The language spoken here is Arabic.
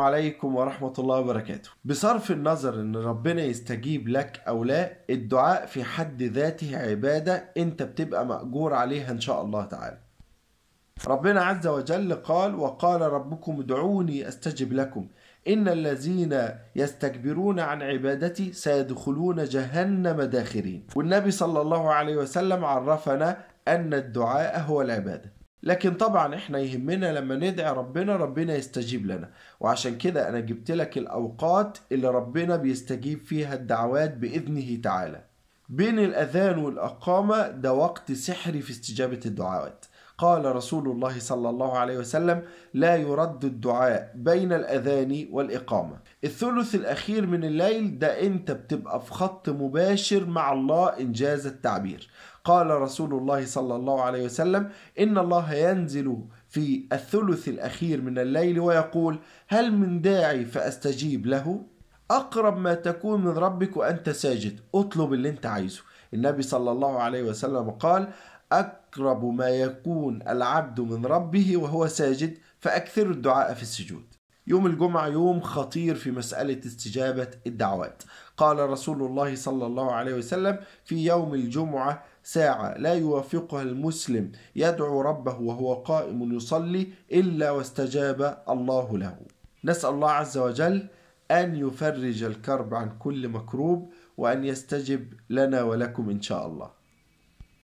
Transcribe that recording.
عليكم ورحمة الله وبركاته بصرف النظر ان ربنا يستجيب لك او لا الدعاء في حد ذاته عبادة انت بتبقى مأجور عليها ان شاء الله تعالى ربنا عز وجل قال وقال ربكم ادعوني استجب لكم إن الذين يستكبرون عن عبادتي سيدخلون جهنم داخرين والنبي صلى الله عليه وسلم عرفنا أن الدعاء هو العبادة لكن طبعا احنا يهمنا لما ندعي ربنا ربنا يستجيب لنا وعشان كده انا جبت لك الاوقات اللي ربنا بيستجيب فيها الدعوات باذنه تعالى بين الاذان والاقامه ده وقت سحري في استجابه الدعوات قال رسول الله صلى الله عليه وسلم لا يرد الدعاء بين الأذان والإقامة الثلث الأخير من الليل ده أنت بتبقى في خط مباشر مع الله إن جاز التعبير قال رسول الله صلى الله عليه وسلم إن الله ينزل في الثلث الأخير من الليل ويقول هل من داعي فأستجيب له؟ أقرب ما تكون من ربك وأنت ساجد اطلب اللي أنت عايزه النبي صلى الله عليه وسلم قال أقرب ما يكون العبد من ربه وهو ساجد فأكثر الدعاء في السجود يوم الجمعة يوم خطير في مسألة استجابة الدعوات قال رسول الله صلى الله عليه وسلم في يوم الجمعة ساعة لا يوافقها المسلم يدعو ربه وهو قائم يصلي إلا واستجاب الله له نسأل الله عز وجل أن يفرج الكرب عن كل مكروب وأن يستجب لنا ولكم إن شاء الله